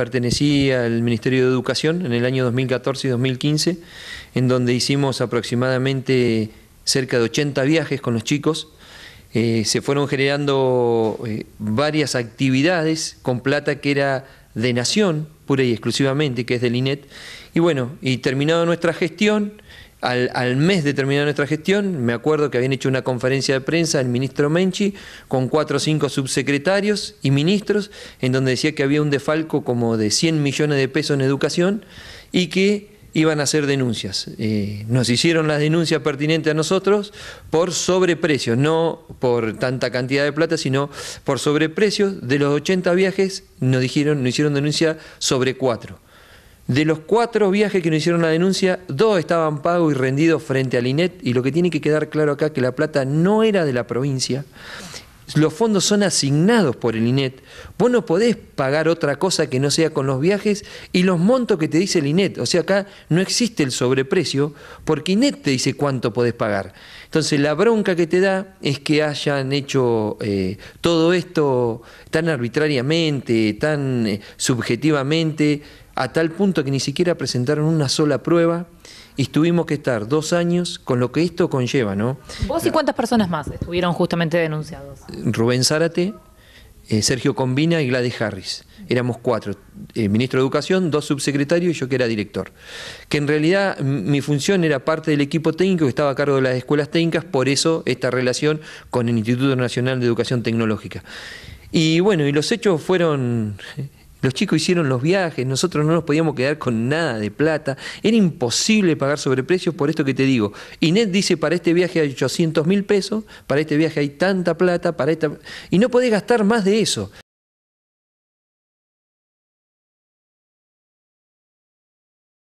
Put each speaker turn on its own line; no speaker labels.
pertenecí al Ministerio de Educación en el año 2014 y 2015, en donde hicimos aproximadamente cerca de 80 viajes con los chicos. Eh, se fueron generando eh, varias actividades con plata que era de Nación, pura y exclusivamente, que es del INET. Y bueno, y terminado nuestra gestión, al, mes de terminar nuestra gestión, me acuerdo que habían hecho una conferencia de prensa el ministro Menchi con cuatro o cinco subsecretarios y ministros, en donde decía que había un defalco como de 100 millones de pesos en educación y que iban a hacer denuncias. Eh, nos hicieron las denuncias pertinentes a nosotros por sobreprecios, no por tanta cantidad de plata, sino por sobreprecios. De los 80 viajes nos dijeron, nos hicieron denuncia sobre cuatro. De los cuatro viajes que nos hicieron la denuncia, dos estaban pagos y rendidos frente al INET y lo que tiene que quedar claro acá es que la plata no era de la provincia los fondos son asignados por el INET. Vos no podés pagar otra cosa que no sea con los viajes y los montos que te dice el INET. O sea, acá no existe el sobreprecio porque INET te dice cuánto podés pagar. Entonces, la bronca que te da es que hayan hecho eh, todo esto tan arbitrariamente, tan eh, subjetivamente, a tal punto que ni siquiera presentaron una sola prueba y tuvimos que estar dos años con lo que esto conlleva, ¿no? ¿Vos y cuántas personas más estuvieron justamente denunciados? Rubén Zárate, eh, Sergio Combina y Gladys Harris. Éramos cuatro, eh, ministro de Educación, dos subsecretarios y yo que era director. Que en realidad mi función era parte del equipo técnico que estaba a cargo de las escuelas técnicas, por eso esta relación con el Instituto Nacional de Educación Tecnológica. Y bueno, y los hechos fueron los chicos hicieron los viajes, nosotros no nos podíamos quedar con nada de plata, era imposible pagar sobreprecios por esto que te digo. Inés dice, para este viaje hay 800 mil pesos, para este viaje hay tanta plata, para esta... Y no podés gastar más de eso.